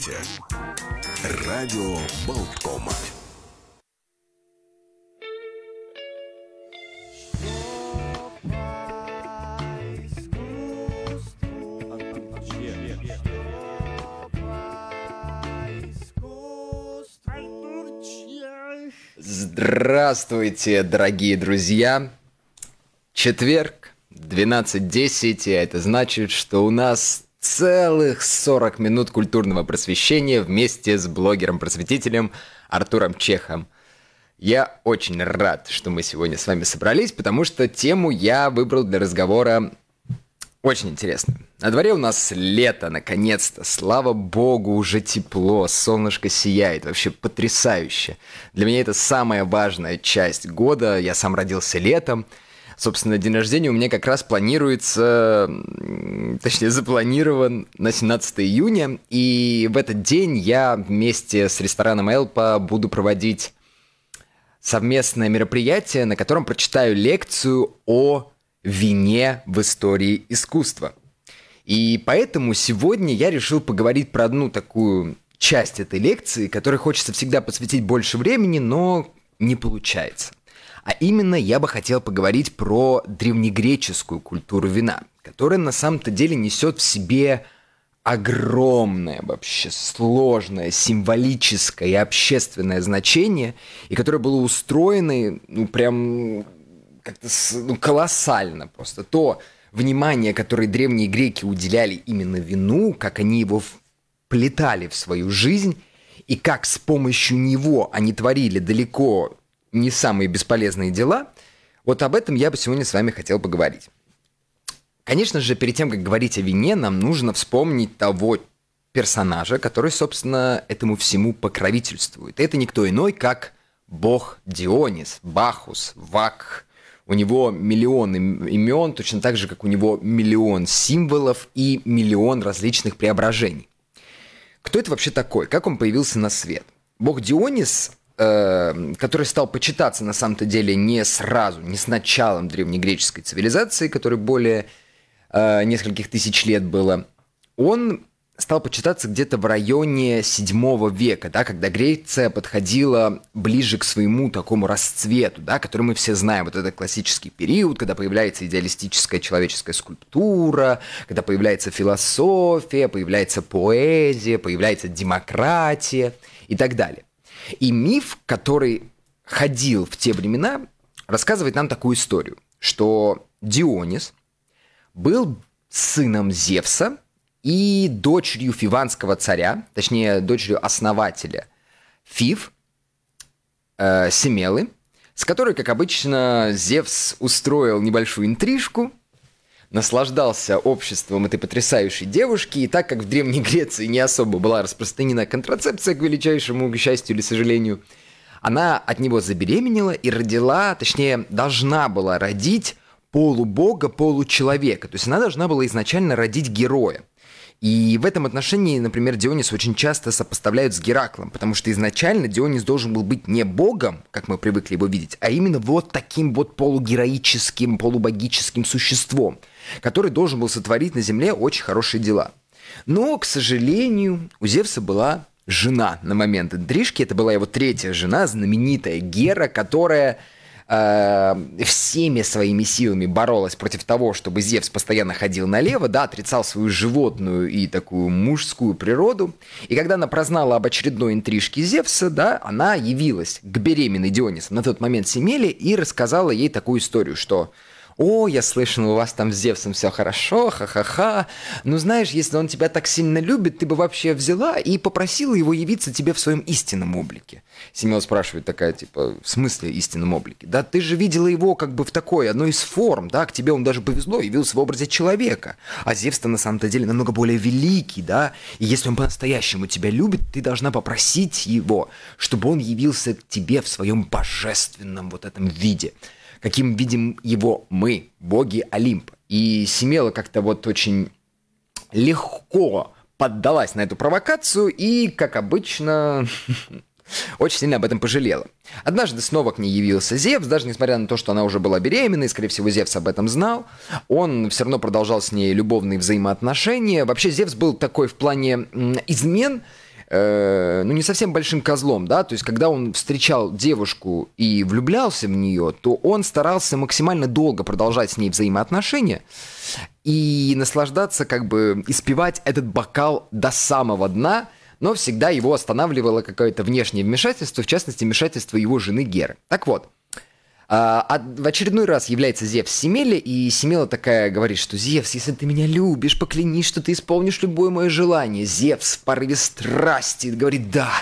Слушайте радио Болткома. Здравствуйте, дорогие друзья! Четверг, 12.10, а это значит, что у нас целых 40 минут культурного просвещения вместе с блогером-просветителем Артуром Чехом. Я очень рад, что мы сегодня с вами собрались, потому что тему я выбрал для разговора очень интересно. На дворе у нас лето, наконец-то. Слава богу, уже тепло, солнышко сияет. Вообще потрясающе. Для меня это самая важная часть года. Я сам родился летом собственно, день рождения у меня как раз планируется, точнее, запланирован на 17 июня. И в этот день я вместе с рестораном Элпа буду проводить совместное мероприятие, на котором прочитаю лекцию о вине в истории искусства. И поэтому сегодня я решил поговорить про одну такую часть этой лекции, которой хочется всегда посвятить больше времени, но не получается. А именно я бы хотел поговорить про древнегреческую культуру вина, которая на самом-то деле несет в себе огромное, вообще сложное, символическое и общественное значение, и которое было устроено, ну, прям как-то ну, колоссально просто. То внимание, которое древние греки уделяли именно вину, как они его вплетали в свою жизнь, и как с помощью него они творили далеко не самые бесполезные дела, вот об этом я бы сегодня с вами хотел поговорить. Конечно же, перед тем, как говорить о вине, нам нужно вспомнить того персонажа, который, собственно, этому всему покровительствует. Это никто иной, как бог Дионис, Бахус, Вак. У него миллион имен, точно так же, как у него миллион символов и миллион различных преображений. Кто это вообще такой? Как он появился на свет? Бог Дионис Эм, который стал почитаться на самом-то деле не сразу, не с началом древнегреческой цивилизации, который более э, нескольких тысяч лет было, он стал почитаться где-то в районе 7 века, да, когда Греция подходила ближе к своему такому расцвету, да, который мы все знаем. Вот этот классический период, когда появляется идеалистическая человеческая скульптура, когда появляется философия, появляется поэзия, появляется демократия и так далее. И миф, который ходил в те времена, рассказывает нам такую историю, что Дионис был сыном Зевса и дочерью фиванского царя, точнее, дочерью основателя Фив, э, Семелы, с которой, как обычно, Зевс устроил небольшую интрижку – наслаждался обществом этой потрясающей девушки, и так как в Древней Греции не особо была распространена контрацепция, к величайшему к счастью или сожалению, она от него забеременела и родила, точнее, должна была родить полубога, получеловека. То есть она должна была изначально родить героя. И в этом отношении, например, Дионис очень часто сопоставляют с Гераклом, потому что изначально Дионис должен был быть не богом, как мы привыкли его видеть, а именно вот таким вот полугероическим, полубогическим существом – который должен был сотворить на земле очень хорошие дела. Но, к сожалению, у Зевса была жена на момент интрижки. Это была его третья жена, знаменитая Гера, которая э, всеми своими силами боролась против того, чтобы Зевс постоянно ходил налево, да, отрицал свою животную и такую мужскую природу. И когда она прознала об очередной интрижке Зевса, да, она явилась к беременной Дионису на тот момент семели и рассказала ей такую историю, что «О, я слышал, у вас там с Зевсом все хорошо, ха-ха-ха». Ну, знаешь, если он тебя так сильно любит, ты бы вообще взяла и попросила его явиться тебе в своем истинном облике. Семен спрашивает такая, типа, в смысле истинном облике? Да ты же видела его как бы в такой, одной из форм, да, к тебе он даже повезло, явился в образе человека. А Зевс-то на самом-то деле намного более великий, да, и если он по-настоящему тебя любит, ты должна попросить его, чтобы он явился к тебе в своем божественном вот этом виде каким видим его мы, боги Олимпа. И Семела как-то вот очень легко поддалась на эту провокацию и, как обычно, очень сильно об этом пожалела. Однажды снова к ней явился Зевс, даже несмотря на то, что она уже была беременна, и, скорее всего, Зевс об этом знал. Он все равно продолжал с ней любовные взаимоотношения. Вообще, Зевс был такой в плане измен, Э, ну, не совсем большим козлом, да, то есть, когда он встречал девушку и влюблялся в нее, то он старался максимально долго продолжать с ней взаимоотношения и наслаждаться, как бы, испивать этот бокал до самого дна, но всегда его останавливало какое-то внешнее вмешательство, в частности, вмешательство его жены Геры. Так вот, а, а в очередной раз является Зевс Семеле, и Семела такая говорит, что «Зевс, если ты меня любишь, поклянись, что ты исполнишь любое мое желание». Зевс в порыве страсти говорит «Да,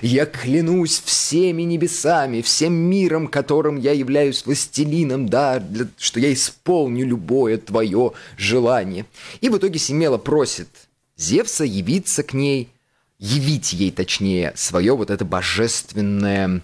я клянусь всеми небесами, всем миром, которым я являюсь властелином, да, для, что я исполню любое твое желание». И в итоге Семела просит Зевса явиться к ней, явить ей, точнее, свое вот это божественное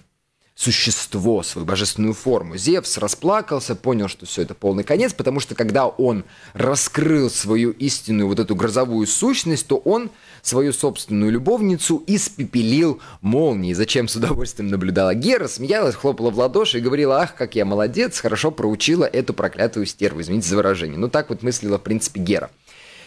существо, свою божественную форму. Зевс расплакался, понял, что все это полный конец, потому что когда он раскрыл свою истинную вот эту грозовую сущность, то он свою собственную любовницу испепелил молнией, зачем с удовольствием наблюдала Гера, смеялась, хлопала в ладоши и говорила, ах, как я молодец, хорошо проучила эту проклятую стерву, извините за выражение. Ну так вот мыслила, в принципе, Гера.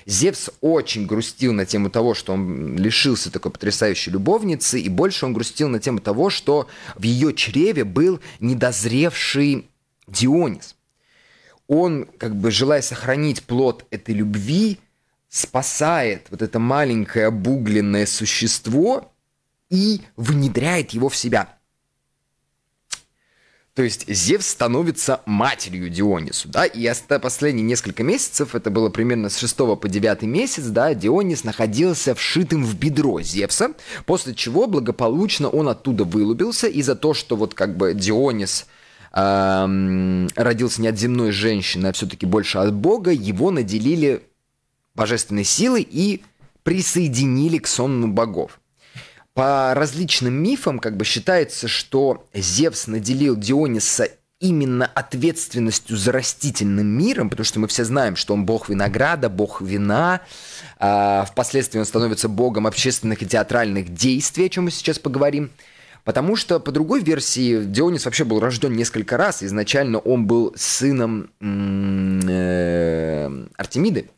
Зевс очень грустил на тему того, что он лишился такой потрясающей любовницы, и больше он грустил на тему того, что в ее чреве был недозревший Дионис. Он, как бы желая сохранить плод этой любви, спасает вот это маленькое обугленное существо и внедряет его в себя – то есть Зевс становится матерью Дионису, да, и последние несколько месяцев, это было примерно с 6 по 9 месяц, да, Дионис находился вшитым в бедро Зевса, после чего благополучно он оттуда вылупился, и за то, что вот как бы Дионис эм, родился не от земной женщины, а все-таки больше от Бога, его наделили божественной силой и присоединили к сонму богов. По различным мифам как бы считается, что Зевс наделил Диониса именно ответственностью за растительным миром, потому что мы все знаем, что он бог винограда, бог вина. А, впоследствии он становится богом общественных и театральных действий, о чем мы сейчас поговорим. Потому что, по другой версии, Дионис вообще был рожден несколько раз. Изначально он был сыном м -м, э, Артемиды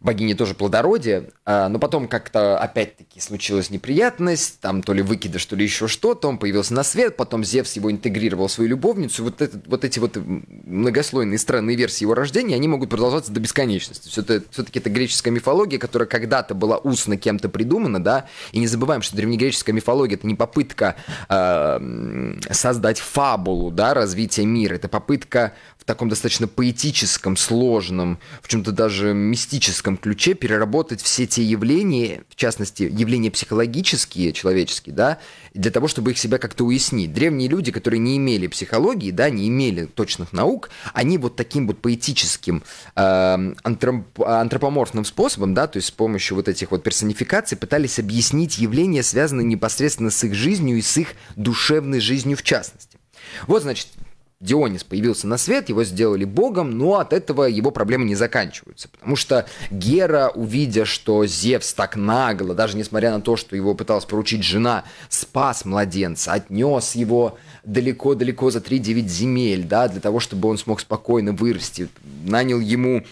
богини тоже плодородие, а, но потом как-то опять-таки случилась неприятность, там то ли выкидыш, то ли еще что-то, он появился на свет, потом Зевс его интегрировал в свою любовницу, вот, этот, вот эти вот многослойные странные версии его рождения, они могут продолжаться до бесконечности. Все это, все-таки это греческая мифология, которая когда-то была устно кем-то придумана, да, и не забываем, что древнегреческая мифология это не попытка э, создать фабулу, да, развития мира, это попытка таком достаточно поэтическом, сложном, в чем-то даже мистическом ключе переработать все те явления, в частности, явления психологические, человеческие, да, для того, чтобы их себя как-то уяснить. Древние люди, которые не имели психологии, да, не имели точных наук, они вот таким вот поэтическим, э, антроп, антропоморфным способом, да, то есть с помощью вот этих вот персонификаций пытались объяснить явления, связанные непосредственно с их жизнью и с их душевной жизнью в частности. Вот, значит, Дионис появился на свет, его сделали богом, но от этого его проблемы не заканчиваются. Потому что Гера, увидя, что Зевс так нагло, даже несмотря на то, что его пыталась поручить жена, спас младенца, отнес его далеко-далеко за 3-9 земель, да, для того, чтобы он смог спокойно вырасти, нанял ему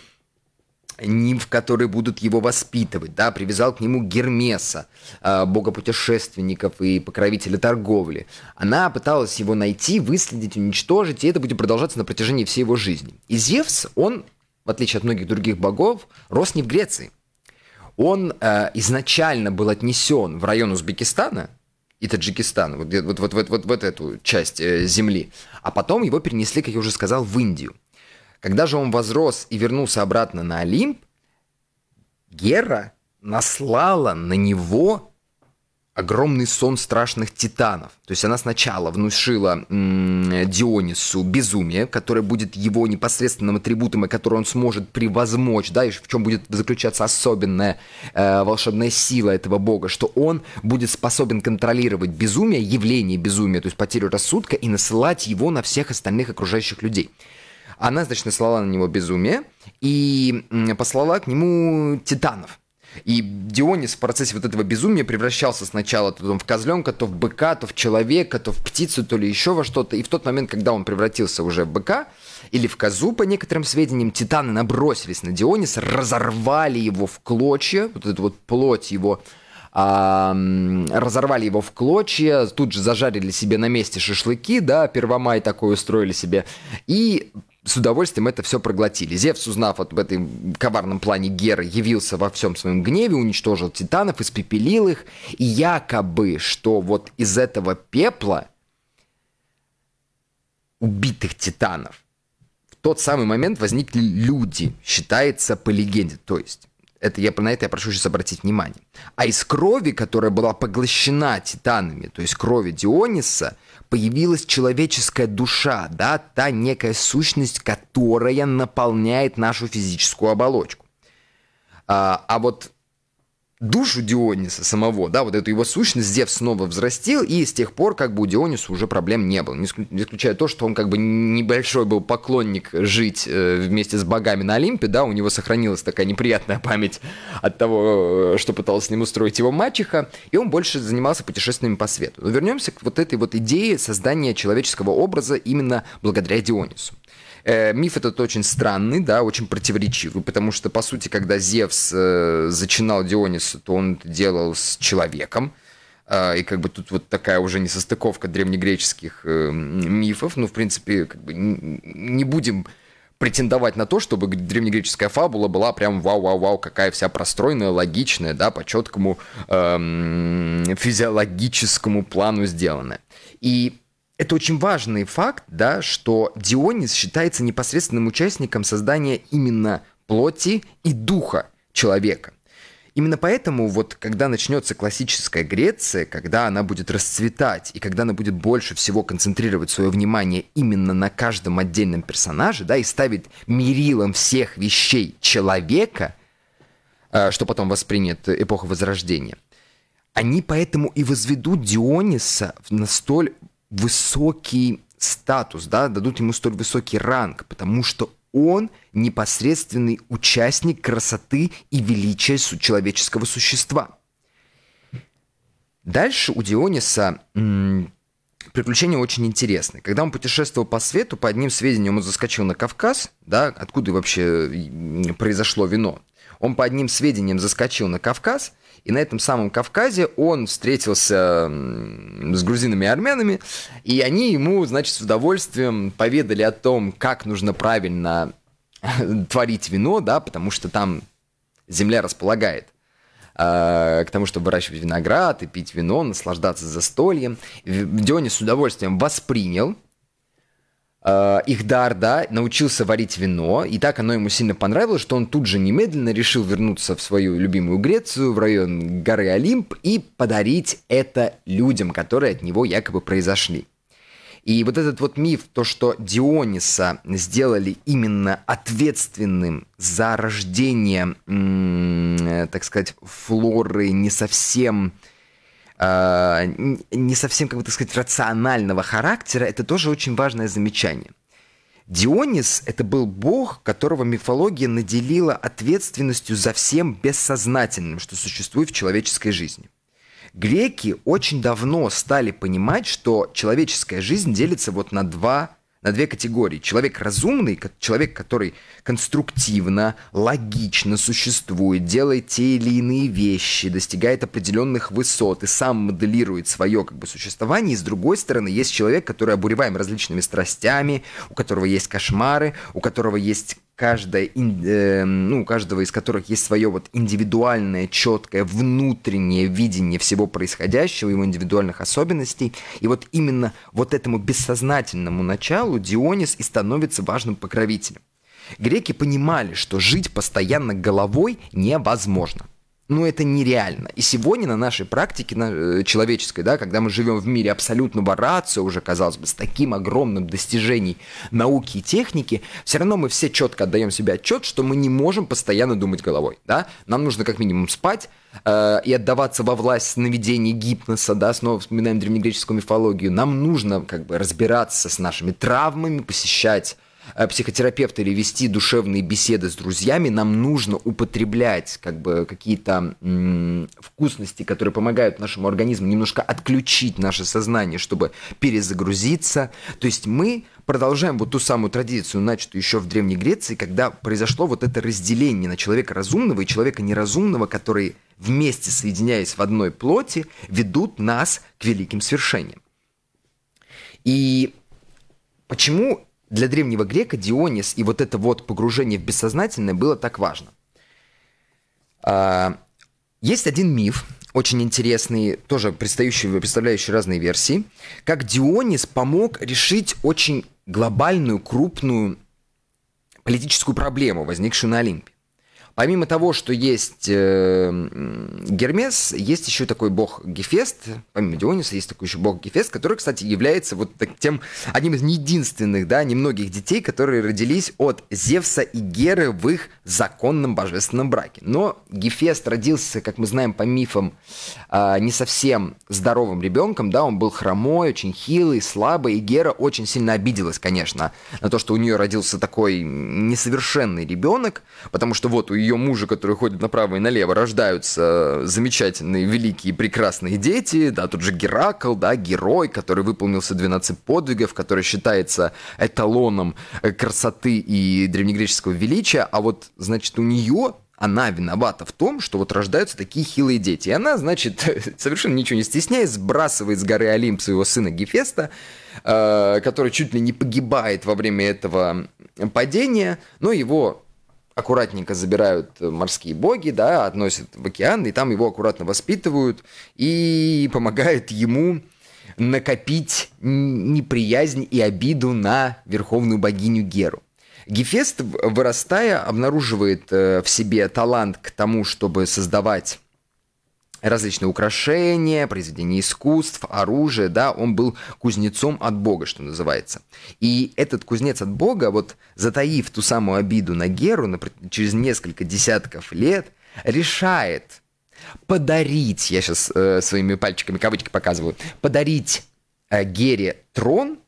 нимф, которые будут его воспитывать, да, привязал к нему Гермеса, а, бога путешественников и покровителя торговли. Она пыталась его найти, выследить, уничтожить, и это будет продолжаться на протяжении всей его жизни. И Зевс, он, в отличие от многих других богов, рос не в Греции. Он э, изначально был отнесен в район Узбекистана, и Таджикистана, вот, вот, вот, вот, вот, вот эту часть э, земли. А потом его перенесли, как я уже сказал, в Индию. Когда же он возрос и вернулся обратно на Олимп, Гера наслала на него огромный сон страшных титанов. То есть она сначала внушила м- Дионису безумие, которое будет его непосредственным атрибутом, и которое он сможет превозмочь, да, и в чем будет заключаться особенная э, волшебная сила этого бога, что он будет способен контролировать безумие, явление безумия, то есть потерю рассудка, и насылать его на всех остальных окружающих людей. Она, значит, наслала на него безумие и послала к нему титанов. И Дионис в процессе вот этого безумия превращался сначала то там, в козленка, то в быка, то в человека, то в птицу, то ли еще во что-то. И в тот момент, когда он превратился уже в быка или в козу, по некоторым сведениям, титаны набросились на Диониса, разорвали его в клочья, вот эту вот плоть его а, разорвали его в клочья, тут же зажарили себе на месте шашлыки, да, первомай такой устроили себе, и с удовольствием это все проглотили. Зевс, узнав об этом коварном плане Геры, явился во всем своем гневе, уничтожил титанов, испепелил их. И якобы, что вот из этого пепла убитых титанов в тот самый момент возникли люди, считается по легенде. То есть это я, на это я прошу сейчас обратить внимание. А из крови, которая была поглощена титанами, то есть крови Диониса, появилась человеческая душа, да, та некая сущность, которая наполняет нашу физическую оболочку. А, а вот душу Диониса самого, да, вот эту его сущность Зев снова взрастил, и с тех пор как бы у Диониса уже проблем не было, не исключая то, что он как бы небольшой был поклонник жить э, вместе с богами на Олимпе, да, у него сохранилась такая неприятная память от того, э, что пыталась с ним устроить его мачеха, и он больше занимался путешествиями по свету. Но вернемся к вот этой вот идее создания человеческого образа именно благодаря Дионису. Э, миф этот очень странный, да, очень противоречивый, потому что, по сути, когда Зевс э, зачинал Диониса, то он это делал с человеком, а, и как бы тут вот такая уже несостыковка древнегреческих э, мифов. Ну, в принципе, как бы не будем претендовать на то, чтобы древнегреческая фабула была прям вау-вау-вау, какая вся простроенная, логичная, да, по четкому эм, физиологическому плану сделанная. И это очень важный факт, да, что Дионис считается непосредственным участником создания именно плоти и духа человека. Именно поэтому вот когда начнется классическая Греция, когда она будет расцветать и когда она будет больше всего концентрировать свое внимание именно на каждом отдельном персонаже, да, и ставить мерилом всех вещей человека, э, что потом воспринят эпоха Возрождения, они поэтому и возведут Диониса на столь высокий статус, да, дадут ему столь высокий ранг, потому что он непосредственный участник красоты и величия человеческого существа. Дальше у Диониса м- приключения очень интересны. Когда он путешествовал по свету, по одним сведениям он заскочил на Кавказ, да, откуда вообще произошло вино. Он по одним сведениям заскочил на Кавказ – и на этом самом Кавказе он встретился с грузинами и армянами, и они ему, значит, с удовольствием поведали о том, как нужно правильно творить вино, да, потому что там земля располагает а, к тому, чтобы выращивать виноград и пить вино, наслаждаться застольем. Дионис с удовольствием воспринял э, их дар, да, научился варить вино, и так оно ему сильно понравилось, что он тут же немедленно решил вернуться в свою любимую Грецию, в район горы Олимп, и подарить это людям, которые от него якобы произошли. И вот этот вот миф, то, что Диониса сделали именно ответственным за рождение, э, так сказать, флоры не совсем э, не совсем, как бы так сказать, рационального характера, это тоже очень важное замечание. Дионис – это был бог, которого мифология наделила ответственностью за всем бессознательным, что существует в человеческой жизни. Греки очень давно стали понимать, что человеческая жизнь делится вот на два на две категории. Человек разумный, человек, который конструктивно, логично существует, делает те или иные вещи, достигает определенных высот и сам моделирует свое как бы, существование. И с другой стороны, есть человек, который обуреваем различными страстями, у которого есть кошмары, у которого есть каждая, э, ну, каждого из которых есть свое вот индивидуальное, четкое, внутреннее видение всего происходящего, его индивидуальных особенностей. И вот именно вот этому бессознательному началу Дионис и становится важным покровителем. Греки понимали, что жить постоянно головой невозможно. Но ну, это нереально. И сегодня на нашей практике на, э, человеческой, да, когда мы живем в мире абсолютного рацио, уже, казалось бы, с таким огромным достижением науки и техники, все равно мы все четко отдаем себе отчет, что мы не можем постоянно думать головой, да. Нам нужно как минимум спать э, и отдаваться во власть наведения гипноса, да, снова вспоминаем древнегреческую мифологию. Нам нужно как бы разбираться с нашими травмами, посещать Э, психотерапевта или вести душевные беседы с друзьями, нам нужно употреблять как бы какие-то вкусности, которые помогают нашему организму немножко отключить наше сознание, чтобы перезагрузиться. То есть мы продолжаем вот ту самую традицию, начатую еще в Древней Греции, когда произошло вот это разделение на человека разумного и человека неразумного, которые вместе соединяясь в одной плоти, ведут нас к великим свершениям. И почему для древнего грека Дионис и вот это вот погружение в бессознательное было так важно. А, есть один миф, очень интересный, тоже представляющий, представляющий разные версии, как Дионис помог решить очень глобальную, крупную политическую проблему, возникшую на Олимпе. Помимо того, что есть э, Гермес, есть еще такой бог Гефест, помимо Диониса, есть такой еще бог Гефест, который, кстати, является вот тем, одним из не единственных, да, немногих детей, которые родились от Зевса и Геры в их законном божественном браке. Но Гефест родился, как мы знаем по мифам, э, не совсем здоровым ребенком, да, он был хромой, очень хилый, слабый, и Гера очень сильно обиделась, конечно, на то, что у нее родился такой несовершенный ребенок, потому что вот у ее мужа, который ходит направо и налево, рождаются э, замечательные, великие, прекрасные дети, да, тот же Геракл, да, герой, который выполнился 12 подвигов, который считается эталоном э, красоты и древнегреческого величия, а вот, значит, у нее она виновата в том, что вот рождаются такие хилые дети. И она, значит, совершенно ничего не стесняясь, сбрасывает с горы Олимп своего сына Гефеста, э, который чуть ли не погибает во время этого падения, но его аккуратненько забирают э, морские боги, да, относят в океан, и там его аккуратно воспитывают и помогают ему накопить неприязнь и обиду на верховную богиню Геру. Гефест, вырастая, обнаруживает э, в себе талант к тому, чтобы создавать различные украшения, произведения искусств, оружие, да, он был кузнецом от Бога, что называется. И этот кузнец от Бога, вот затаив ту самую обиду на Геру на, через несколько десятков лет, решает подарить, я сейчас э, своими пальчиками кавычки показываю, подарить э, Гере трон –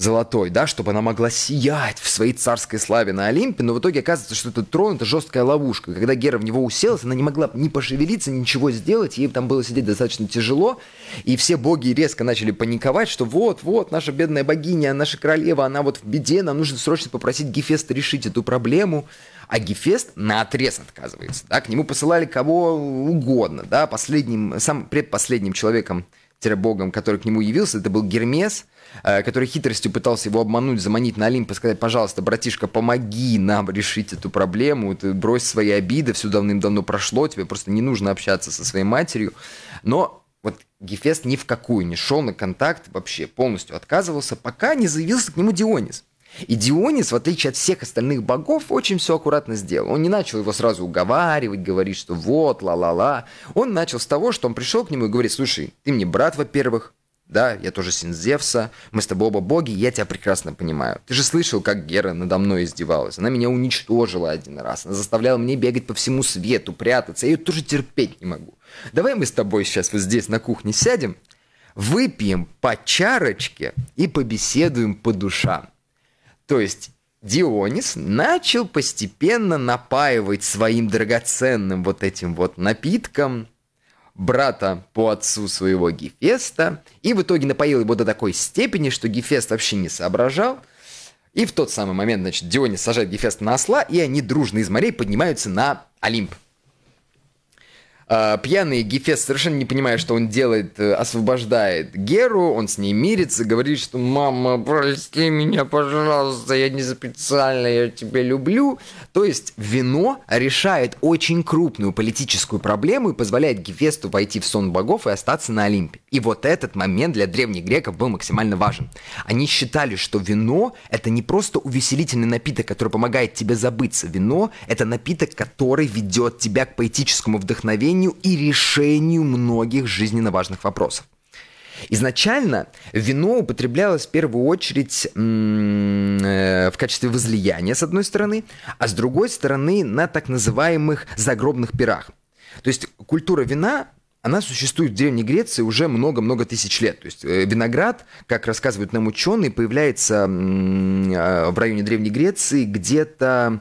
золотой, да, чтобы она могла сиять в своей царской славе на Олимпе, но в итоге оказывается, что этот трон — это жесткая ловушка. Когда Гера в него уселась, она не могла ни пошевелиться, ничего сделать, ей там было сидеть достаточно тяжело, и все боги резко начали паниковать, что вот-вот, наша бедная богиня, наша королева, она вот в беде, нам нужно срочно попросить Гефеста решить эту проблему, а Гефест на отрез отказывается, да, к нему посылали кого угодно, да, последним, сам предпоследним человеком богом, который к нему явился, это был Гермес, э, который хитростью пытался его обмануть, заманить на Олимп и сказать, пожалуйста, братишка, помоги нам решить эту проблему, ты брось свои обиды, все давным-давно прошло, тебе просто не нужно общаться со своей матерью. Но вот Гефест ни в какую не шел на контакт, вообще полностью отказывался, пока не заявился к нему Дионис. И Дионис, в отличие от всех остальных богов, очень все аккуратно сделал. Он не начал его сразу уговаривать, говорить, что вот, ла-ла-ла. Он начал с того, что он пришел к нему и говорит, слушай, ты мне брат, во-первых, да, я тоже сын Зевса, мы с тобой оба боги, я тебя прекрасно понимаю. Ты же слышал, как Гера надо мной издевалась. Она меня уничтожила один раз, она заставляла мне бегать по всему свету, прятаться, я ее тоже терпеть не могу. Давай мы с тобой сейчас вот здесь на кухне сядем, выпьем по чарочке и побеседуем по душам. То есть Дионис начал постепенно напаивать своим драгоценным вот этим вот напитком брата по отцу своего Гефеста, и в итоге напоил его до такой степени, что Гефест вообще не соображал, и в тот самый момент, значит, Дионис сажает Гефеста на осла, и они дружно из морей поднимаются на Олимп. А, пьяный Гефест совершенно не понимая, что он делает, э, освобождает Геру, он с ней мирится, говорит, что «Мама, прости меня, пожалуйста, я не специально, я тебя люблю». То есть вино решает очень крупную политическую проблему и позволяет Гефесту войти в сон богов и остаться на Олимпе. И вот этот момент для древних греков был максимально важен. Они считали, что вино – это не просто увеселительный напиток, который помогает тебе забыться. Вино – это напиток, который ведет тебя к поэтическому вдохновению обсуждению и решению многих жизненно важных вопросов. Изначально вино употреблялось в первую очередь э, в качестве возлияния, с одной стороны, а с другой стороны на так называемых загробных пирах. То есть культура вина она существует в Древней Греции уже много-много тысяч лет. То есть э, виноград, как рассказывают нам ученые, появляется э, в районе Древней Греции где-то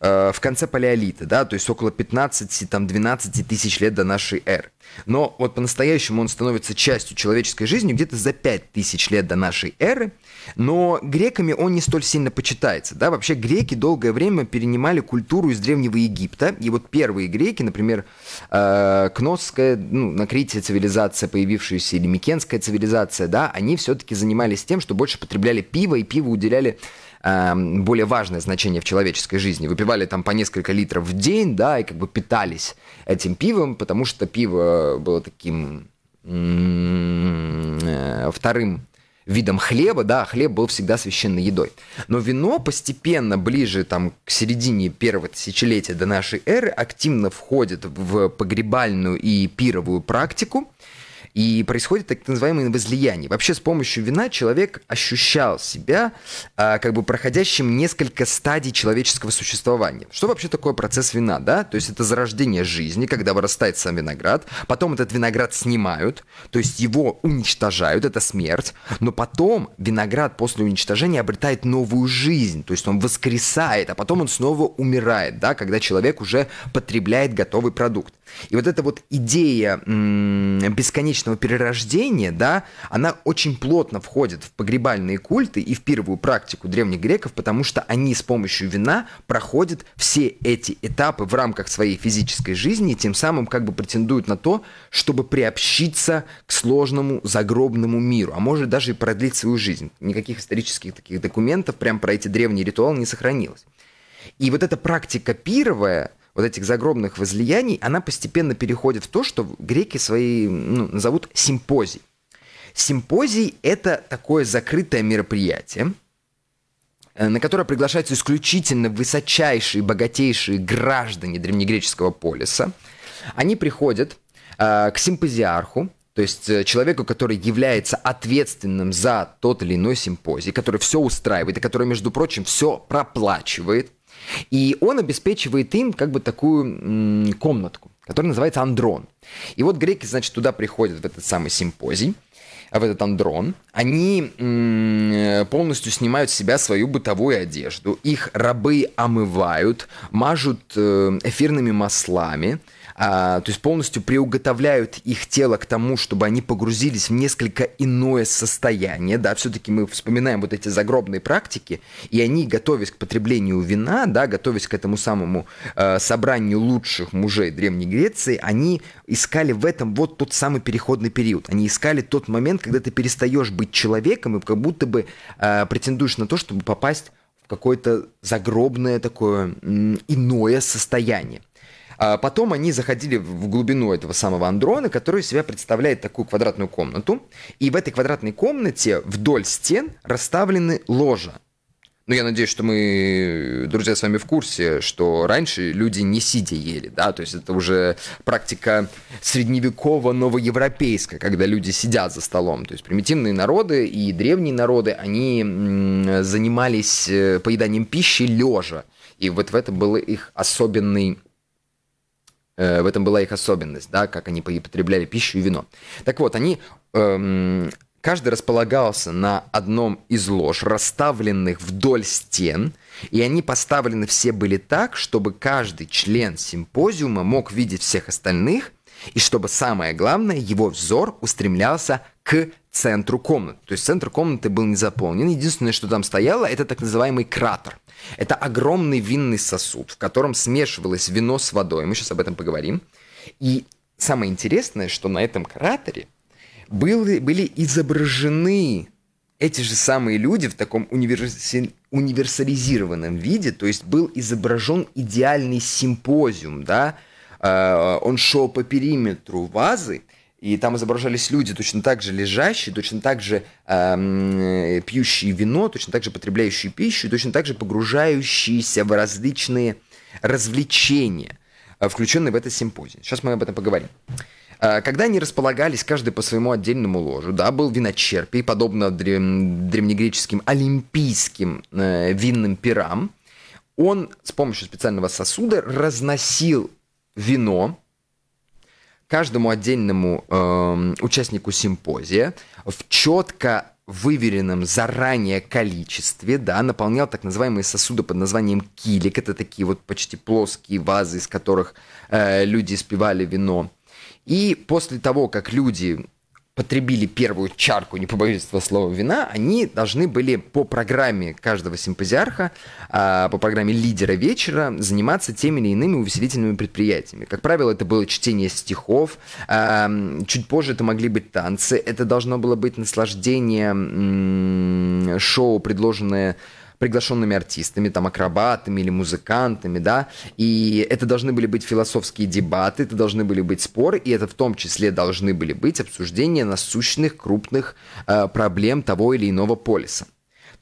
Э, в конце палеолита, да, то есть около 15-12 тысяч лет до нашей эры. Но вот по-настоящему он становится частью человеческой жизни где-то за 5 тысяч лет до нашей эры, но греками он не столь сильно почитается. Да? Вообще греки долгое время перенимали культуру из Древнего Египта, и вот первые греки, например, э, Кносская, ну, Накрития цивилизация, появившаяся, или Микенская цивилизация, да, они все-таки занимались тем, что больше потребляли пиво, и пиво уделяли Эм, более важное значение в человеческой жизни. Выпивали там по несколько литров в день, да, и как бы питались этим пивом, потому что пиво было таким э, вторым видом хлеба, да, хлеб был всегда священной едой. Но вино постепенно, ближе там, к середине первого тысячелетия до нашей эры, активно входит в погребальную и пировую практику, и происходит так называемое возлияние. Вообще с помощью вина человек ощущал себя а, как бы проходящим несколько стадий человеческого существования. Что вообще такое процесс вина, да? То есть это зарождение жизни, когда вырастает сам виноград, потом этот виноград снимают, то есть его уничтожают, это смерть, но потом виноград после уничтожения обретает новую жизнь, то есть он воскресает, а потом он снова умирает, да, когда человек уже потребляет готовый продукт. И вот эта вот идея бесконечного перерождения, да, она очень плотно входит в погребальные культы и в первую практику древних греков, потому что они с помощью вина проходят все эти этапы в рамках своей физической жизни, и тем самым как бы претендуют на то, чтобы приобщиться к сложному загробному миру, а может даже и продлить свою жизнь. Никаких исторических таких документов прям про эти древние ритуалы не сохранилось. И вот эта практика пировая – вот этих загробных возлияний, она постепенно переходит в то, что греки свои ну, назовут симпозий. Симпозий – это такое закрытое мероприятие, э, на которое приглашаются исключительно высочайшие, богатейшие граждане древнегреческого полиса. Они приходят э, к симпозиарху, то есть э, человеку, который является ответственным за тот или иной симпозий, который все устраивает и который, между прочим, все проплачивает, и он обеспечивает им как бы такую комнатку, которая называется андрон. И вот греки, значит, туда приходят в этот самый симпозий, в этот андрон, они м- полностью снимают с себя свою бытовую одежду, их рабы омывают, мажут э, эфирными маслами, а, то есть полностью приуготовляют их тело к тому, чтобы они погрузились в несколько иное состояние, да, все-таки мы вспоминаем вот эти загробные практики, и они, готовясь к потреблению вина, да, готовясь к этому самому э, собранию лучших мужей Древней Греции, они искали в этом вот тот самый переходный период, они искали тот момент, когда ты перестаешь быть человеком и как будто бы э, претендуешь на то, чтобы попасть какое-то загробное такое иное состояние. А потом они заходили в глубину этого самого андрона, который из себя представляет такую квадратную комнату. И в этой квадратной комнате вдоль стен расставлены ложа. Ну, я надеюсь, что мы, друзья, с вами в курсе, что раньше люди не сидя ели, да, то есть это уже практика средневеково-новоевропейская, когда люди сидят за столом, то есть примитивные народы и древние народы, они занимались э, поеданием пищи лежа, и вот в этом был их особенный Э, в этом была их особенность, да, как они потребляли пищу и вино. Так вот, они эм, каждый располагался на одном из лож, расставленных вдоль стен, и они поставлены все были так, чтобы каждый член симпозиума мог видеть всех остальных, и чтобы самое главное, его взор устремлялся к центру комнаты. То есть центр комнаты был не заполнен. Единственное, что там стояло, это так называемый кратер – это огромный винный сосуд, в котором смешивалось вино с водой. Мы сейчас об этом поговорим. И самое интересное, что на этом кратере были, были изображены эти же самые люди в таком универси... универсализированном виде, то есть был изображен идеальный симпозиум, да, э, он шел по периметру вазы, и там изображались люди, точно так же лежащие, точно так же эм, пьющие вино, точно так же потребляющие пищу, точно так же погружающиеся в различные развлечения, э, включенные в этот симпозиум. Сейчас мы об этом поговорим. Э, когда они располагались каждый по своему отдельному ложу, да, был виночерпий, подобно древ... древнегреческим олимпийским э, винным пирам, он с помощью специального сосуда разносил вино каждому отдельному э, участнику симпозия в четко выверенном заранее количестве, да, наполнял так называемые сосуды под названием килик. Это такие вот почти плоские вазы, из которых э, люди испивали вино. И после того, как люди потребили первую чарку, не побоюсь этого слова, вина, они должны были по программе каждого симпозиарха, а, по программе лидера вечера заниматься теми или иными увеселительными предприятиями. Как правило, это было чтение стихов, а, чуть позже это могли быть танцы, это должно было быть наслаждение шоу, предложенное приглашенными артистами, там, акробатами или музыкантами, да, и это должны были быть философские дебаты, это должны были быть споры, и это в том числе должны были быть обсуждения насущных крупных э, проблем того или иного полиса.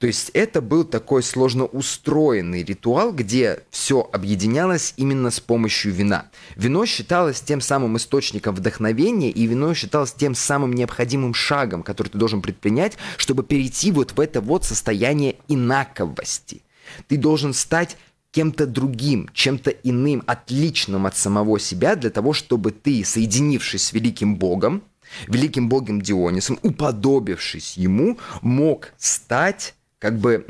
То есть это был такой сложно устроенный ритуал, где все объединялось именно с помощью вина. Вино считалось тем самым источником вдохновения, и вино считалось тем самым необходимым шагом, который ты должен предпринять, чтобы перейти вот в это вот состояние инаковости. Ты должен стать кем-то другим, чем-то иным, отличным от самого себя, для того, чтобы ты, соединившись с великим Богом, великим Богом Дионисом, уподобившись ему, мог стать как бы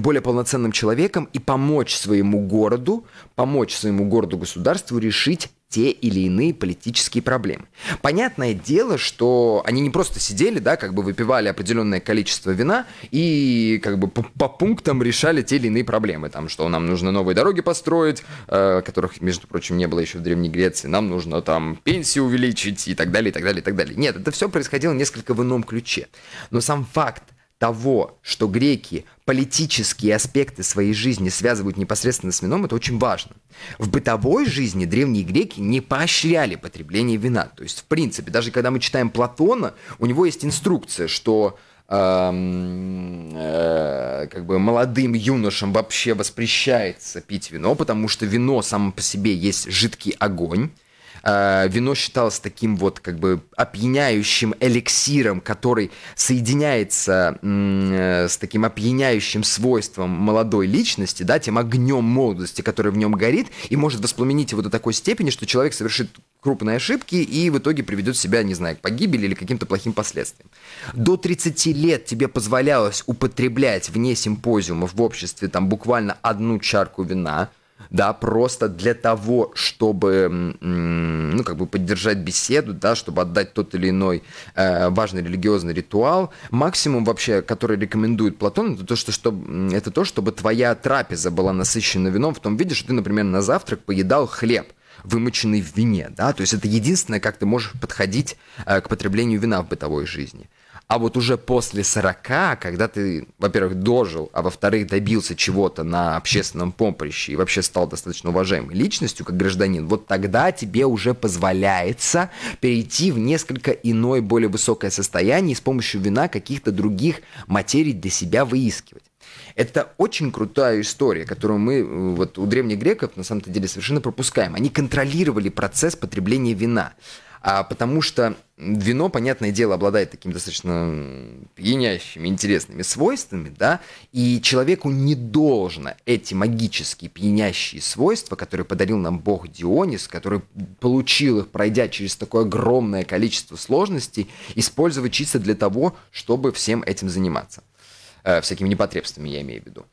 более полноценным человеком и помочь своему городу, помочь своему городу-государству решить те или иные политические проблемы. Понятное дело, что они не просто сидели, да, как бы выпивали определенное количество вина и как бы по, по пунктам решали те или иные проблемы. Там, что нам нужно новые дороги построить, э, которых, между прочим, не было еще в Древней Греции, нам нужно там пенсии увеличить и так далее, и так далее, и так далее. Нет, это все происходило несколько в ином ключе. Но сам факт того, что греки политические аспекты своей жизни связывают непосредственно с вином, это очень важно. В бытовой жизни древние греки не поощряли потребление вина. То есть, в принципе, даже когда мы читаем Платона, у него есть инструкция, что эм, э, как бы молодым юношам вообще воспрещается пить вино, потому что вино само по себе есть жидкий огонь, Э, вино считалось таким вот как бы опьяняющим эликсиром, который соединяется э, с таким опьяняющим свойством молодой личности, да, тем огнем молодости, который в нем горит, и может воспламенить его до такой степени, что человек совершит крупные ошибки и в итоге приведет себя, не знаю, к погибели или каким-то плохим последствиям. До 30 лет тебе позволялось употреблять вне симпозиумов в обществе там буквально одну чарку вина – да, просто для того, чтобы, ну, как бы поддержать беседу, да, чтобы отдать тот или иной э, важный религиозный ритуал. Максимум вообще, который рекомендует Платон, это то, что, чтобы это то, чтобы твоя трапеза была насыщена вином в том виде, что ты, например, на завтрак поедал хлеб вымоченный в вине, да, то есть это единственное, как ты можешь подходить э, к потреблению вина в бытовой жизни. А вот уже после 40, когда ты, во-первых, дожил, а во-вторых, добился чего-то на общественном помприще и вообще стал достаточно уважаемой личностью как гражданин, вот тогда тебе уже позволяется перейти в несколько иное, более высокое состояние и с помощью вина каких-то других материй для себя выискивать. Это очень крутая история, которую мы э, вот у древних греков на самом-то деле совершенно пропускаем. Они контролировали процесс потребления вина а потому что вино, понятное дело, обладает такими достаточно пьянящими, интересными свойствами, да, и человеку не должно эти магические пьянящие свойства, которые подарил нам бог Дионис, который получил их, пройдя через такое огромное количество сложностей, использовать чисто для того, чтобы всем этим заниматься. Э, всякими непотребствами я имею в виду.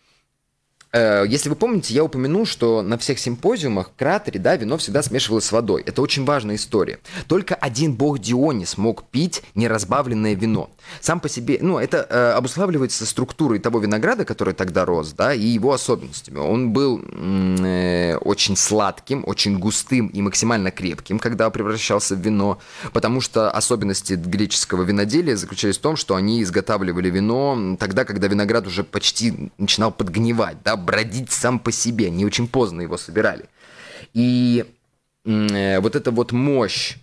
Э, если вы помните, я упомянул, что на всех симпозиумах кратере да, вино всегда смешивалось с водой. Это очень важная история. Только один бог Дионис мог пить неразбавленное вино. Сам по себе, ну, это э, обуславливается структурой того винограда, который тогда рос, да, и его особенностями. Он был э, очень сладким, очень густым и максимально крепким, когда превращался в вино, потому что особенности греческого виноделия заключались в том, что они изготавливали вино тогда, когда виноград уже почти начинал подгнивать, да, бродить сам по себе. Не очень поздно его собирали. И э, вот эта вот мощь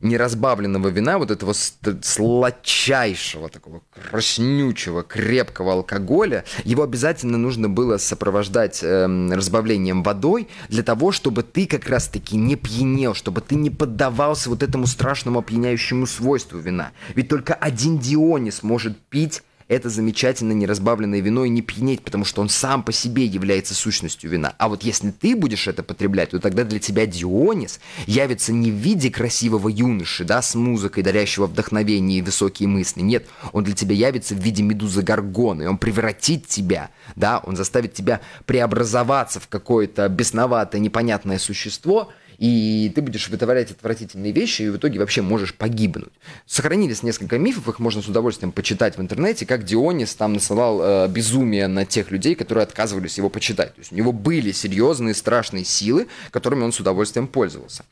неразбавленного вина, вот этого сладчайшего, такого краснючего, крепкого алкоголя, его обязательно нужно было сопровождать э, разбавлением водой для того, чтобы ты как раз-таки не пьянел, чтобы ты не поддавался вот этому страшному опьяняющему свойству вина. Ведь только один Дионис может пить это замечательно неразбавленное вино и не пьянеть, потому что он сам по себе является сущностью вина. А вот если ты будешь это потреблять, то тогда для тебя Дионис явится не в виде красивого юноши, да, с музыкой, дарящего вдохновение и высокие мысли. Нет, он для тебя явится в виде медузы Гаргона, и он превратит тебя, да, он заставит тебя преобразоваться в какое-то бесноватое, непонятное существо – и ты будешь вытворять отвратительные вещи, и в итоге вообще можешь погибнуть. Сохранились несколько мифов, их можно с удовольствием почитать в интернете, как Дионис там насылал э, безумие на тех людей, которые отказывались его почитать. То есть у него были серьезные страшные силы, которыми он с удовольствием пользовался.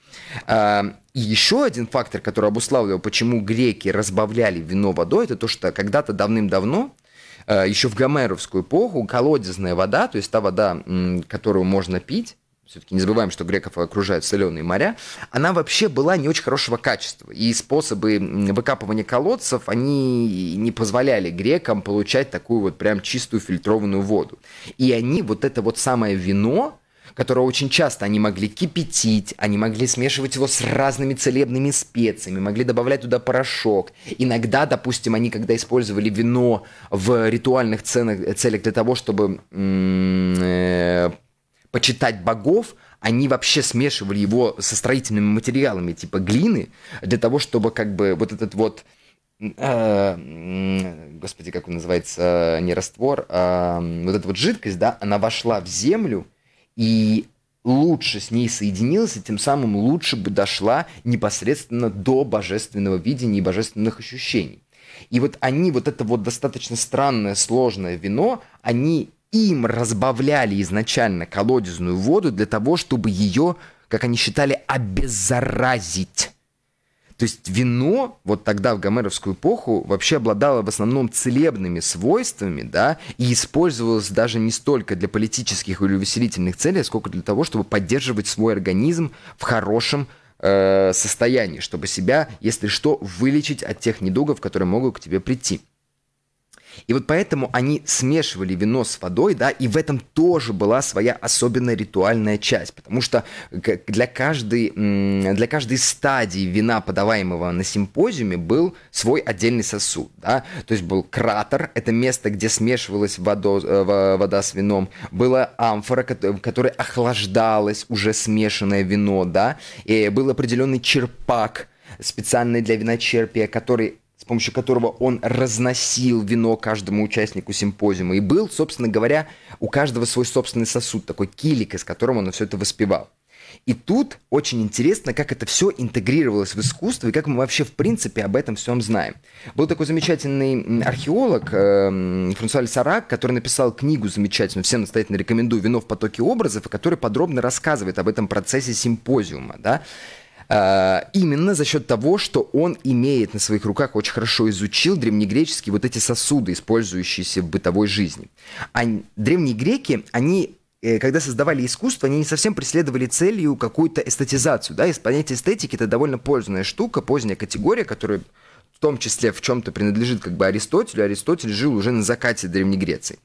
Э, и еще один фактор, который обуславливал, почему греки разбавляли вино водой, это то, что когда-то давным-давно, э, еще в гомеровскую эпоху, колодезная вода, то есть та вода, которую можно пить, все-таки не забываем, что греков окружают соленые моря, она вообще была не очень хорошего качества. И способы выкапывания колодцев, они не позволяли грекам получать такую вот прям чистую фильтрованную воду. И они вот это вот самое вино, которое очень часто они могли кипятить, они могли смешивать его с разными целебными специями, могли добавлять туда порошок. Иногда, допустим, они, когда использовали вино в ритуальных целях для того, чтобы э, почитать богов, они вообще смешивали его со строительными материалами, типа глины, для того, чтобы как бы вот этот вот, э, господи, как он называется, э, не раствор, э, вот эта вот жидкость, да, она вошла в землю и лучше с ней соединилась, и тем самым лучше бы дошла непосредственно до божественного видения и божественных ощущений. И вот они, вот это вот достаточно странное, сложное вино, они им разбавляли изначально колодезную воду для того, чтобы ее, как они считали, обеззаразить. То есть вино вот тогда в гомеровскую эпоху вообще обладало в основном целебными свойствами, да, и использовалось даже не столько для политических или увеселительных целей, сколько для того, чтобы поддерживать свой организм в хорошем э, состоянии, чтобы себя, если что, вылечить от тех недугов, которые могут к тебе прийти. И вот поэтому они смешивали вино с водой, да, и в этом тоже была своя особенная ритуальная часть, потому что для каждой, для каждой стадии вина, подаваемого на симпозиуме, был свой отдельный сосуд, да, то есть был кратер, это место, где смешивалась водо, э, вода с вином, была амфора, которая охлаждалась уже смешанное вино, да, и был определенный черпак, специальный для виночерпия, который помощью которого он разносил вино каждому участнику симпозиума. И был, собственно говоря, у каждого свой собственный сосуд, такой килик, из которого он все это воспевал. И тут очень интересно, как это все интегрировалось в искусство и как мы вообще в принципе об этом всем знаем. Был такой замечательный археолог э, эм, Франсуаль Сарак, который написал книгу замечательную, всем настоятельно рекомендую, «Вино в потоке образов», и который подробно рассказывает об этом процессе симпозиума. Да? А, именно за счет того, что он имеет на своих руках, очень хорошо изучил древнегреческие вот эти сосуды, использующиеся в бытовой жизни. А древние греки, они э, когда создавали искусство, они не совсем преследовали целью какую-то эстетизацию. Да? Из понятия эстетики – это довольно поздняя штука, поздняя категория, которая в том числе в чем-то принадлежит как бы Аристотелю, Аристотель жил уже на закате Древней Греции.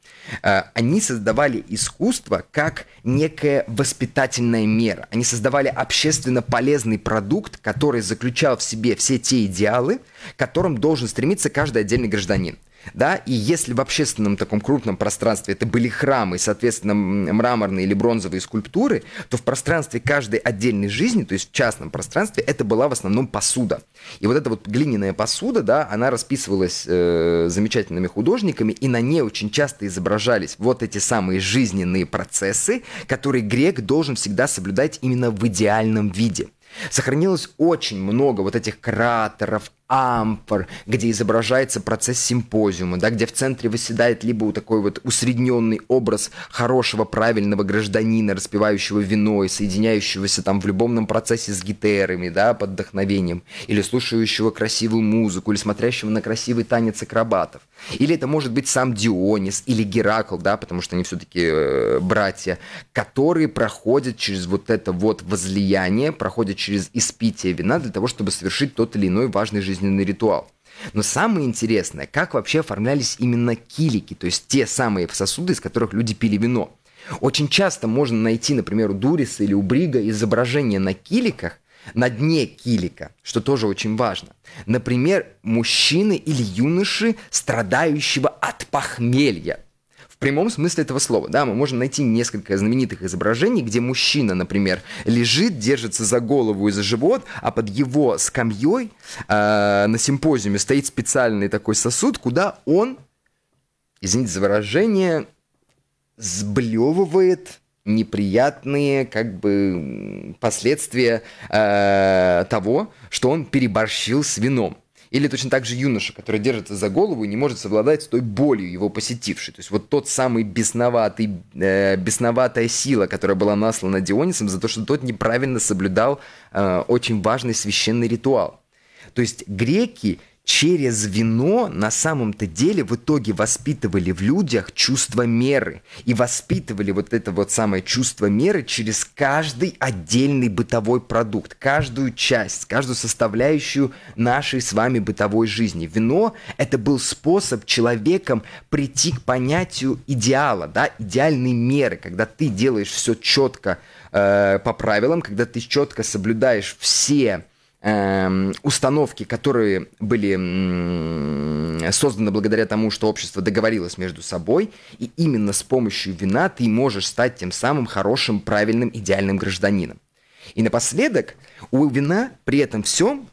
А, они создавали искусство как некая воспитательная мера. Они создавали общественно полезный продукт, который заключал в себе все те идеалы, к которым должен стремиться каждый отдельный гражданин да, и если в общественном таком крупном пространстве это были храмы, соответственно, мраморные или бронзовые скульптуры, то в пространстве каждой отдельной жизни, то есть в частном пространстве, это была в основном посуда. И вот эта вот глиняная посуда, да, она расписывалась э, замечательными художниками, и на ней очень часто изображались вот эти самые жизненные процессы, которые грек должен всегда соблюдать именно в идеальном виде. Сохранилось очень много вот этих кратеров, ампор, где изображается процесс симпозиума, да, где в центре выседает либо такой вот усредненный образ хорошего, правильного гражданина, распивающего вино и соединяющегося там в любовном процессе с гитерами, да, под вдохновением, или слушающего красивую музыку, или смотрящего на красивый танец акробатов. Или это может быть сам Дионис или Геракл, да, потому что они все-таки э, братья, которые проходят через вот это вот возлияние, проходят через испитие вина для того, чтобы совершить тот или иной важный жизненный жизненный ритуал. Но самое интересное, как вообще оформлялись именно килики, то есть те самые сосуды, из которых люди пили вино. Очень часто можно найти, например, у Дуриса или у Брига изображение на киликах, на дне килика, что тоже очень важно. Например, мужчины или юноши, страдающего от похмелья прямом смысле этого слова. Да, мы можем найти несколько знаменитых изображений, где мужчина, например, лежит, держится за голову и за живот, а под его скамьей э, на симпозиуме стоит специальный такой сосуд, куда он, извините за выражение, сблевывает неприятные как бы последствия э, того, что он переборщил с вином. Или точно так же юноша, который держится за голову и не может совладать с той болью его посетившей. То есть вот тот самый бесноватый, э, бесноватая сила, которая была наслана Дионисом за то, что тот неправильно соблюдал э, очень важный священный ритуал. То есть греки через вино на самом-то деле в итоге воспитывали в людях чувство меры. И воспитывали вот это вот самое чувство меры через каждый отдельный бытовой продукт, каждую часть, каждую составляющую нашей с вами бытовой жизни. Вино – это был способ человеком прийти к понятию идеала, да, идеальной меры, когда ты делаешь все четко э, по правилам, когда ты четко соблюдаешь все Эм, установки, которые были созданы благодаря тому, что общество договорилось между собой, и именно с помощью вина ты можешь стать тем самым хорошим, правильным, идеальным гражданином. И напоследок у вина при этом всем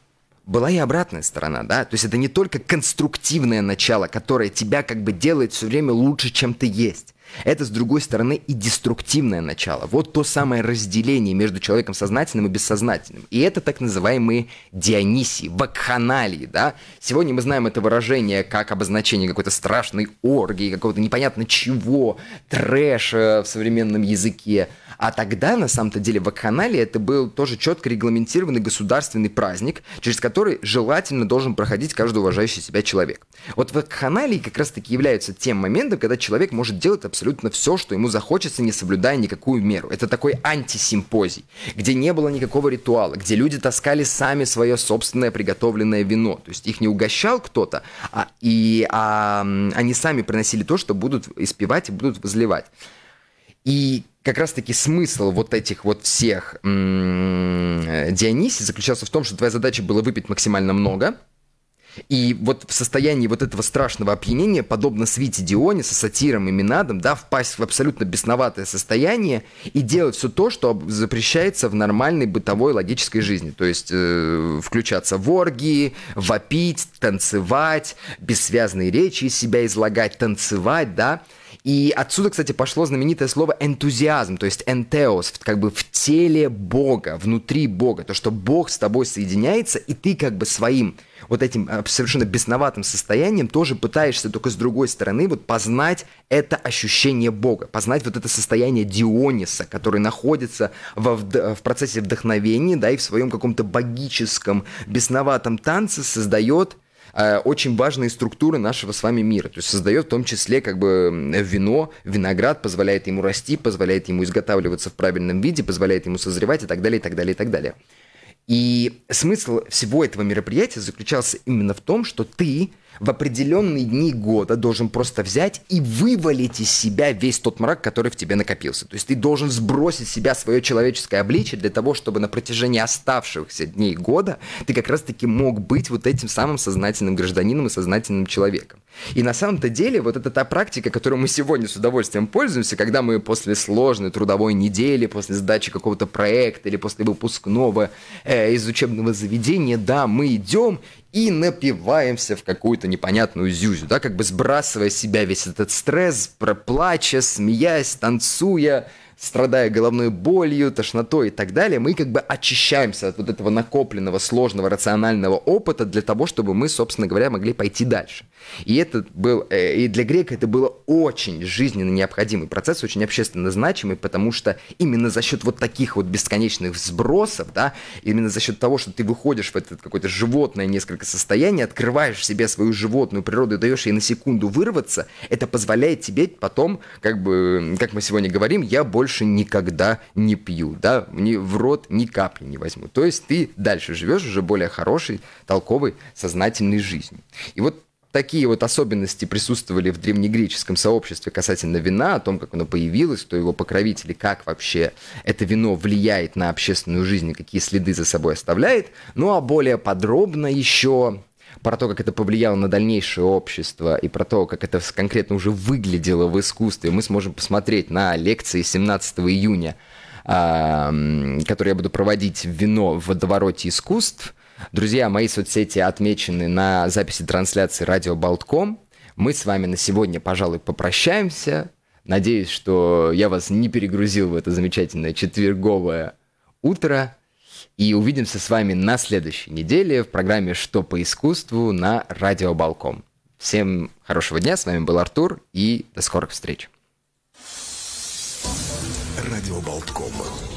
была и обратная сторона, да, то есть это не только конструктивное начало, которое тебя как бы делает все время лучше, чем ты есть, это, с другой стороны, и деструктивное начало. Вот то самое разделение между человеком сознательным и бессознательным. И это так называемые Дионисии, вакханалии, да? Сегодня мы знаем это выражение как обозначение какой-то страшной оргии, какого-то непонятно чего, трэша э, в современном языке. А тогда, на самом-то деле, в Акханале это был тоже четко регламентированный государственный праздник, через который желательно должен проходить каждый уважающий себя человек. Вот в Акханале как раз-таки являются тем моментом, когда человек может делать абсолютно все, что ему захочется, не соблюдая никакую меру. Это такой антисимпозий, где не было никакого ритуала, где люди таскали сами свое собственное приготовленное вино. То есть их не угощал кто-то, а, и а, они сами приносили то, что будут испевать и будут возливать. И как раз-таки смысл вот этих вот всех Дионисий заключался в том, что твоя задача была выпить максимально много, и вот в состоянии вот этого страшного опьянения, подобно Свите Диониса, сатирам и Минадом, да, впасть в абсолютно бесноватое состояние и делать все то, что запрещается в нормальной бытовой логической жизни. То есть э, включаться в оргии, вопить, танцевать, бессвязные речи из себя излагать, танцевать, да. И отсюда, кстати, пошло знаменитое слово энтузиазм, то есть энтеос, как бы в теле Бога, внутри Бога, то, что Бог с тобой соединяется, и ты как бы своим вот этим э, совершенно бесноватым состоянием тоже пытаешься только с другой стороны вот познать это ощущение Бога, познать вот это состояние Диониса, который находится во, в процессе вдохновения, да, и в своем каком-то богическом бесноватом танце создает Э, очень важные структуры нашего с вами мира. То есть создает в том числе как бы вино, виноград, позволяет ему расти, позволяет ему изготавливаться в правильном виде, позволяет ему созревать и так далее, и так далее, и так далее. И смысл всего этого мероприятия заключался именно в том, что ты в определенные дни года должен просто взять и вывалить из себя весь тот мрак, который в тебе накопился. То есть ты должен сбросить с себя свое человеческое обличие для того, чтобы на протяжении оставшихся дней года ты как раз-таки мог быть вот этим самым сознательным гражданином и сознательным человеком. И на самом-то деле вот это та практика, которую мы сегодня с удовольствием пользуемся, когда мы после сложной трудовой недели, после сдачи какого-то проекта или после выпускного э, из учебного заведения, да, мы идем и напиваемся в какую-то непонятную зюзю, да, как бы сбрасывая себя весь этот стресс, проплача, смеясь, танцуя, страдая головной болью, тошнотой и так далее, мы как бы очищаемся от вот этого накопленного, сложного, рационального опыта для того, чтобы мы, собственно говоря, могли пойти дальше. И это был, э, и для грека это было очень жизненно необходимый процесс, очень общественно значимый, потому что именно за счет вот таких вот бесконечных сбросов, да, именно за счет того, что ты выходишь в это какое-то животное несколько состояние, открываешь себе свою животную природу и даешь ей на секунду вырваться, это позволяет тебе потом, как бы, как мы сегодня говорим, я больше больше никогда не пью, да, мне в рот ни капли не возьму. То есть ты дальше живешь уже более хорошей, толковой, сознательной жизнью. И вот такие вот особенности присутствовали в древнегреческом сообществе касательно вина, о том, как оно появилось, кто его покровители, как вообще это вино влияет на общественную жизнь какие следы за собой оставляет. Ну а более подробно еще про то, как это повлияло на дальнейшее общество и про то, как это конкретно уже выглядело в искусстве, мы сможем посмотреть на лекции 17 июня, а, которые я буду проводить в «Вино в водовороте искусств». Друзья, мои соцсети отмечены на записи трансляции «Радио Болтком». Мы с вами на сегодня, пожалуй, попрощаемся. Надеюсь, что я вас не перегрузил в это замечательное четверговое утро. И увидимся с вами на следующей неделе в программе «Что по искусству» на Радио Балком. Всем хорошего дня, с вами был Артур, и до скорых встреч. Радио Балком.